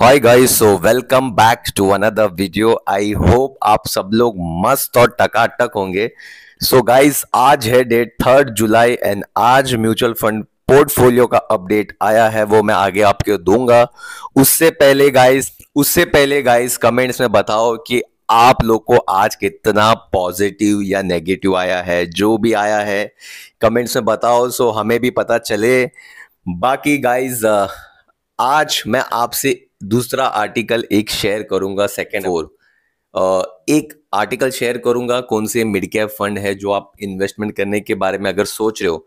Hi guys so welcome back to another video I hope आप सब लोग मस्त और टकाटक होंगे सो so गाइस आज है डेट थर्ड जुलाई एंड आज म्यूचुअल फंड पोर्टफोलियो का अपडेट आया है वो मैं आगे आपको दूंगा उससे पहले गाइस उससे पहले गाइस कमेंट्स में बताओ कि आप लोग को आज कितना पॉजिटिव या नेगेटिव आया है जो भी आया है कमेंट्स में बताओ सो हमें भी पता चले बाकी गाइज आज मैं आपसे दूसरा आर्टिकल एक शेयर करूंगा सेकेंड फोर एक आर्टिकल शेयर करूंगा कौन से मिड कैप फंड है जो आप इन्वेस्टमेंट करने के बारे में अगर सोच रहे हो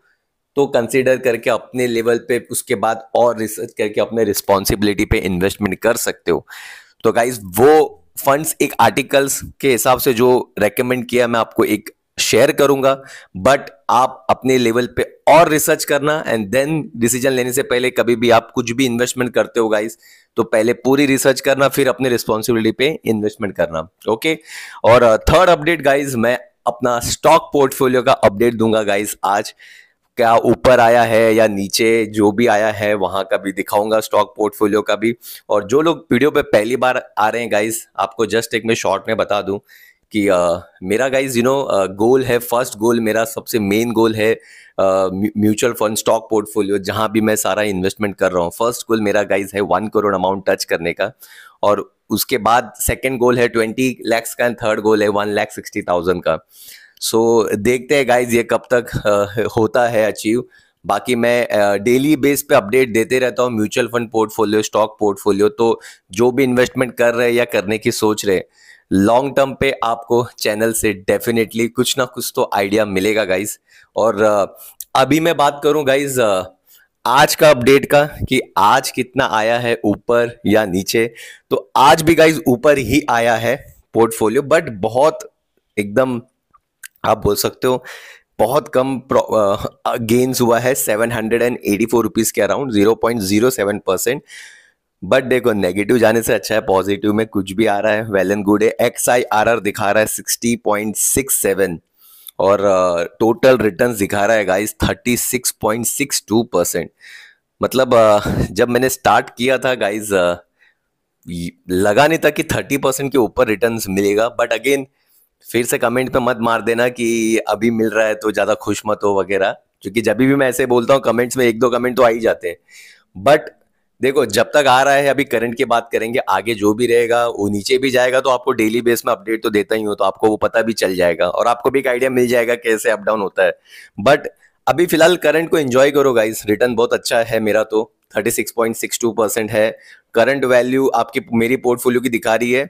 तो कंसिडर करके अपने लेवल पे उसके बाद और रिसर्च करके अपने रिस्पॉन्सिबिलिटी पे इन्वेस्टमेंट कर सकते हो तो गाइज वो फंड्स एक आर्टिकल्स के हिसाब से जो रेकमेंड किया मैं आपको एक शेयर करूंगा बट आप अपने लेवल पे और रिसर्च करना एंड देन डिसीजन लेने से पहले कभी भी आप कुछ भी इन्वेस्टमेंट करते हो गाइस तो पहले पूरी रिसर्च करना फिर अपने रिस्पॉन्सिबिलिटी पे इन्वेस्टमेंट करना ओके और थर्ड अपडेट गाइज मैं अपना स्टॉक पोर्टफोलियो का अपडेट दूंगा गाइज आज क्या ऊपर आया है या नीचे जो भी आया है वहां का भी दिखाऊंगा स्टॉक पोर्टफोलियो का भी और जो लोग वीडियो पे पहली बार आ रहे हैं गाइस आपको जस्ट एक मैं शॉर्ट में बता दूं कि uh, मेरा गाइज यू नो गोल है फर्स्ट गोल मेरा सबसे मेन गोल है म्यूचुअल फंड स्टॉक पोर्टफोलियो जहां भी मैं सारा इन्वेस्टमेंट कर रहा हूँ फर्स्ट गोल मेरा गाइज है वन करोड़ अमाउंट टच करने का और उसके बाद सेकेंड गोल है ट्वेंटी लैक्स का एंड थर्ड गोल है वन लैख सिक्सटी थाउजेंड का सो so, देखते हैं गाइज ये कब तक uh, होता है अचीव बाकी मैं डेली बेस पे अपडेट देते रहता हूँ mutual fund portfolio stock portfolio तो जो भी इन्वेस्टमेंट कर रहे हैं या करने की सोच रहे हैं लॉन्ग टर्म पे आपको चैनल से डेफिनेटली कुछ ना कुछ तो आइडिया मिलेगा गाइज और uh, अभी मैं बात करूं गाइज uh, आज का अपडेट का कि आज कितना आया है ऊपर या नीचे तो आज भी गाइज ऊपर ही आया है पोर्टफोलियो बट बहुत एकदम आप बोल सकते हो बहुत कम गेंस uh, हुआ है seven hundred and eighty four rupees के around zero point zero seven percent but देखो नेगेटिव जाने से अच्छा है पॉजिटिव में कुछ भी आ रहा है वेल एंड गुड है एक्स आई आर आर दिखा रहा है सिक्सटी पॉइंट सिक्स सेवन और टोटल uh, रिटर्न दिखा रहा है guys thirty six point six two percent मतलब uh, जब मैंने स्टार्ट किया था गाइज uh, लगा नहीं था कि थर्टी परसेंट के ऊपर रिटर्न मिलेगा बट अगेन फिर से कमेंट पे मत मार देना कि अभी मिल रहा है तो ज़्यादा खुश मत हो वगैरह क्योंकि जब भी मैं ऐसे बोलता हूँ कमेंट्स में एक दो कमेंट तो आ ही जाते हैं बट देखो जब तक आ रहा है अभी करंट की बात करेंगे आगे जो भी रहेगा वो नीचे भी जाएगा तो आपको डेली बेस में अपडेट तो देता ही हो तो आपको वो पता भी चल जाएगा और आपको भी एक आइडिया मिल जाएगा कैसे अप डाउन होता है बट अभी फिलहाल करंट को एंजॉय करो गाइस रिटर्न बहुत अच्छा है मेरा तो 36.62 परसेंट है करंट वैल्यू आपकी मेरी पोर्टफोलियो की दिखा रही है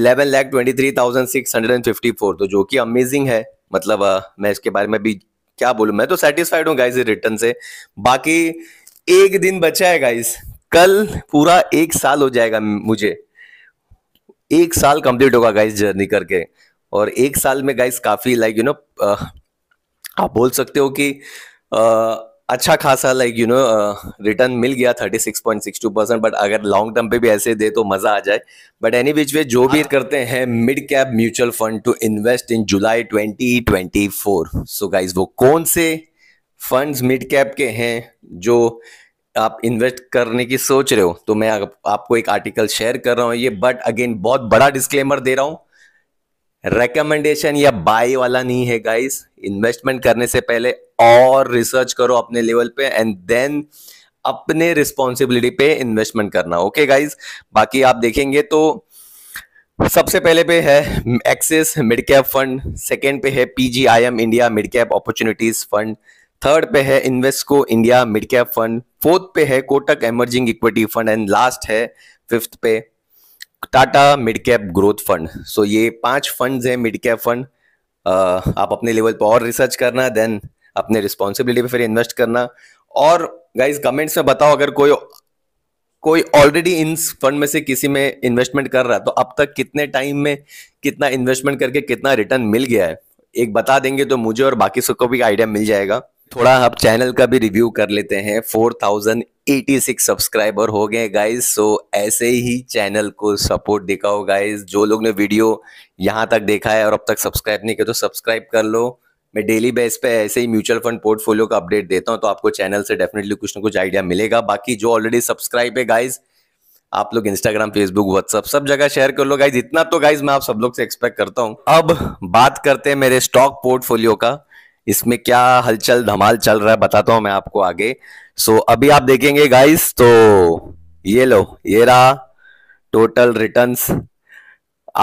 eleven lakh twenty three thousand six hundred and fifty four तो जो कि अमेजिंग है मतलब आ, मैं इसके बारे में भी क्या बोलूँ मैं तो सेटिस्फाइड हूँ गाइज रिटर्न से बाकी एक दिन बचा है गाइस कल पूरा एक साल हो जाएगा मुझे एक साल कंप्लीट होगा गाइस जर्नी करके और एक साल में गाइस काफ़ी लाइक यू नो आप बोल सकते हो कि आ, अच्छा खासा लाइक यू नो रिटर्न मिल गया 36.62 परसेंट बट अगर लॉन्ग टर्म पे भी ऐसे दे तो मज़ा आ जाए बट एनी विच वे जो भी हाँ। करते हैं mid cap mutual fund to invest in July 2024 so so guys वो कौन से फंड्स मिड कैप के हैं जो आप इन्वेस्ट करने की सोच रहे हो तो मैं आप, आपको एक आर्टिकल शेयर कर रहा हूं ये बट अगेन बहुत बड़ा डिस्क्लेमर दे रहा हूं रेकमेंडेशन या बाय वाला नहीं है गाइस इन्वेस्टमेंट करने से पहले और रिसर्च करो अपने लेवल पे एंड देन अपने रिस्पॉन्सिबिलिटी पे इन्वेस्टमेंट करना ओके okay, गाइज बाकी आप देखेंगे तो सबसे पहले पे है Axis mid cap fund second पे है PGIM India mid cap opportunities fund third पे है Invesco India mid cap fund fourth पे है Kotak emerging equity fund and last है फिफ्थ पे Tata mid cap growth fund so ये पांच फंड्स हैं मिड कैप फंड आप अपने लेवल पर और रिसर्च करना देन अपने रिस्पॉन्सिबिलिटी पे फिर इन्वेस्ट करना और गाइज कमेंट्स में बताओ अगर कोई कोई ऑलरेडी इन फंड में से किसी में इन्वेस्टमेंट कर रहा है तो अब तक कितने टाइम में कितना इन्वेस्टमेंट करके कितना रिटर्न मिल गया है एक बता देंगे तो मुझे और बाकी सबको भी आइडिया मिल जाएगा थोड़ा हम चैनल का भी रिव्यू कर लेते हैं 4086 सब्सक्राइबर हो गए गाइस सो ऐसे ही चैनल को सपोर्ट दिखाओ गाइस जो लोग ने वीडियो यहाँ तक देखा है और अब तक सब्सक्राइब नहीं किया तो सब्सक्राइब कर लो मैं डेली बेस पे ऐसे ही म्यूचुअल फंड पोर्टफोलियो का अपडेट देता हूँ तो आपको चैनल से डेफिनेटली कुछ ना कुछ आइडिया मिलेगा बाकी जो ऑलरेडी सब्सक्राइब है गाइज आप लोग इंस्टाग्राम फेसबुक व्हाट्सअप सब जगह शेयर कर लो गाइज इतना तो गाइज मैं आप सब लोग से एक्सपेक्ट करता हूँ अब बात करते हैं मेरे स्टॉक पोर्टफोलियो का इसमें क्या हलचल धमाल चल रहा है बताता हूं मैं आपको आगे सो so, अभी आप देखेंगे गाइस तो ये लो ये रहा टोटल रिटर्न्स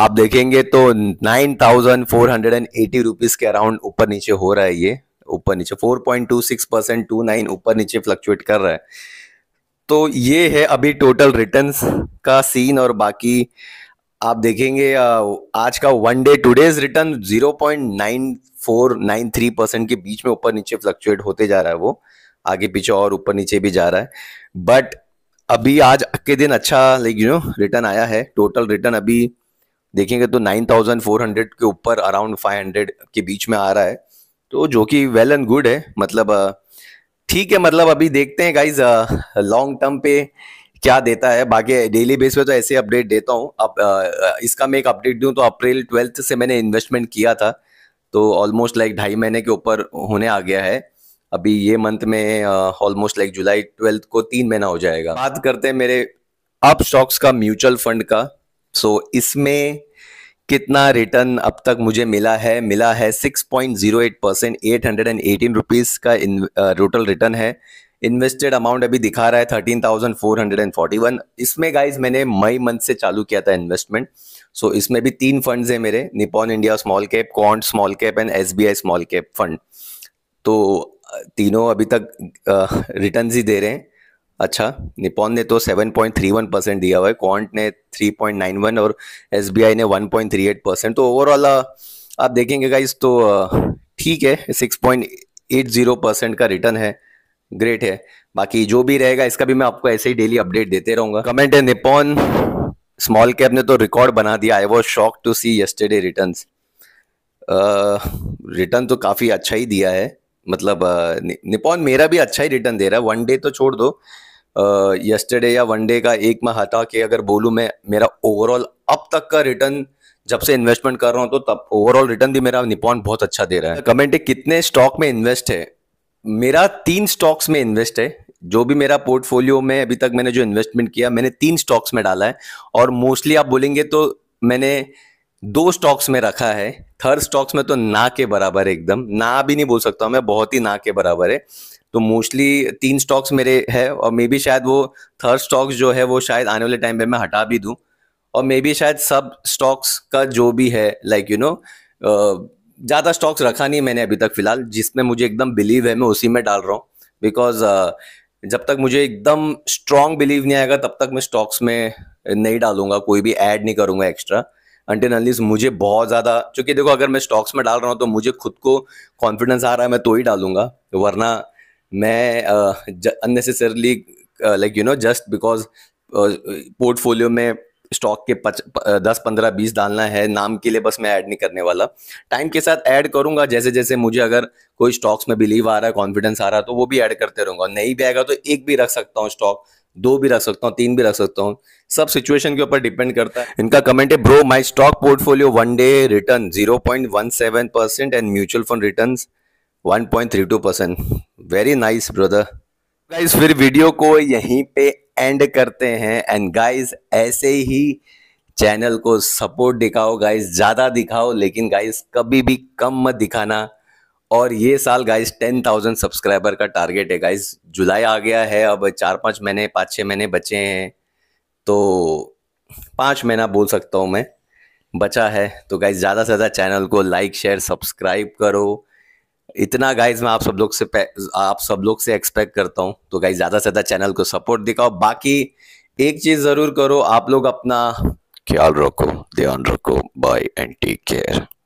आप देखेंगे तो nine thousand four hundred and eighty rupees के अराउंड ऊपर नीचे हो रहा है ये ऊपर नीचे four point two six percent to nine ऊपर नीचे फ्लक्चुएट कर रहा है तो ये है अभी टोटल रिटर्न्स का सीन और बाकी आप देखेंगे आज का one day today's return three percent के बीच में ऊपर नीचे फ्लक्चुएट होते जा रहा है वो आगे पीछे और ऊपर नीचे भी जा रहा है बट अभी आज के दिन अच्छा लाइक यू नो रिटर्न आया है टोटल रिटर्न अभी देखेंगे तो नाइन थाउजेंड फोर हंड्रेड के ऊपर अराउंड फाइव हंड्रेड के बीच में आ रहा है तो जो कि वेल एंड गुड है मतलब ठीक है मतलब अभी देखते हैं गाइज लॉन्ग टर्म पे क्या देता है बाकी डेली बेस पे तो ऐसे अपडेट देता हूँ अब इसका मैं एक अपडेट दूँ तो अप्रैल ट्वेल्थ से मैंने इन्वेस्टमेंट किया था तो ऑलमोस्ट लाइक ढाई महीने के ऊपर होने आ गया है अभी ये मंथ में ऑलमोस्ट लाइक जुलाई ट्वेल्थ को तीन महीना हो जाएगा बात करते हैं मेरे अप स्टॉक्स का म्यूचुअल फंड का सो so, इसमें कितना रिटर्न अब तक मुझे मिला है मिला है 6.08 percent eight hundred and eighteen rupees का टोटल रिटर्न है इन्वेस्टेड अमाउंट अभी दिखा रहा है thirteen thousand four hundred and forty one इसमें गाइज मैंने मई मंथ से चालू किया था इन्वेस्टमेंट सो so, इसमें भी तीन फंड हैं मेरे Nippon India small cap Quant small cap and S B I small cap fund तो तीनों अभी तक रिटर्न ही दे रहे हैं अच्छा निपॉन ने तो seven point three one percent दिया हुआ है क्वांट ने थ्री पॉइंट नाइन वन और एस बी आई ने one point three eight percent तो ओवरऑल आप देखेंगे गाइज तो ठीक है six point eight zero percent का रिटर्न है ग्रेट है बाकी जो भी रहेगा इसका भी मैं आपको ऐसे ही डेली अपडेट देते रहूंगा कमेंट है निपॉन स्मॉल कैप ने तो रिकॉर्ड बना दिया I was shock to see yesterday return return तो काफ़ी अच्छा ही दिया है मतलब निपॉन मेरा भी अच्छा ही रिटर्न दे रहा है वन डे तो छोड़ दो यस्टरडे uh, या वन डे का एक माह हटा के अगर बोलूँ मैं मेरा ओवरऑल अब तक का रिटर्न जब से इन्वेस्टमेंट कर रहा हूँ तो तब ओवरऑल रिटर्न भी मेरा निपॉन बहुत अच्छा दे रहा है कमेंट है कितने स्टॉक में इन्वेस्ट है मेरा तीन स्टॉक्स में इन्वेस्ट है जो भी मेरा पोर्टफोलियो में अभी तक मैंने जो इन्वेस्टमेंट किया मैंने तीन स्टॉक्स में डाला है और मोस्टली आप बोलेंगे तो मैंने दो स्टॉक्स में रखा है थर्ड स्टॉक्स में तो ना के बराबर है एकदम ना भी नहीं बोल सकता हूँ मैं बहुत ही ना के बराबर है तो मोस्टली तीन स्टॉक्स मेरे है और मे बी शायद वो थर्ड स्टॉक्स जो है वो शायद आने वाले टाइम पे मैं हटा भी दूँ और मे बी शायद सब स्टॉक्स का जो भी है लाइक यू नो ज़्यादा स्टॉक्स रखा नहीं है मैंने अभी तक फ़िलहाल जिसमें मुझे एकदम बिलीव है मैं उसी में डाल रहा हूँ बिकॉज uh, जब तक मुझे एकदम स्ट्रॉन्ग बिलीव नहीं आएगा तब तक मैं स्टॉक्स में नहीं डालूंगा कोई भी ऐड नहीं करूंगा एक्स्ट्रा अंटेन अनलिस मुझे बहुत ज़्यादा क्योंकि देखो अगर मैं स्टॉक्स में डाल रहा हूँ तो मुझे खुद को कॉन्फिडेंस आ रहा है मैं तो ही डालूंगा वरना मैं unnecessarily like you know just because portfolio में स्टॉक के पच, दस पंद्रह बीस डालना है नाम के लिए बस मैं ऐड नहीं करने वाला टाइम के साथ ऐड करूंगा जैसे जैसे मुझे अगर कोई स्टॉक्स में बिलीव आ रहा है कॉन्फिडेंस आ रहा है तो वो भी ऐड करते रहूंगा नहीं भी आएगा तो एक भी रख सकता हूँ स्टॉक दो भी रख सकता हूँ तीन भी रख सकता हूँ सब सिचुएशन के ऊपर डिपेंड करता है इनका कमेंट है bro my stock portfolio one day return zero point one seven percent and mutual fund return one point three two percent very nice brother guys फिर वीडियो को यहीं पे एंड करते हैं एंड गाइस ऐसे ही चैनल को सपोर्ट दिखाओ गाइस ज़्यादा दिखाओ लेकिन गाइस कभी भी कम मत दिखाना और ये साल गाइस टेन थाउजेंड सब्सक्राइबर का टारगेट है गाइस जुलाई आ गया है अब चार पाँच महीने पाँच छः महीने बचे हैं तो पाँच महीना बोल सकता हूँ मैं बचा है तो गाइस ज़्यादा से ज़्यादा चैनल को लाइक शेयर सब्सक्राइब करो इतना गाइज मैं आप सब लोग से आप सब लोग से एक्सपेक्ट करता हूँ तो गाइज ज़्यादा से ज़्यादा चैनल को सपोर्ट दिखाओ बाकी एक चीज़ ज़रूर करो आप लोग अपना ख्याल रखो ध्यान रखो बाय एंड टेक केयर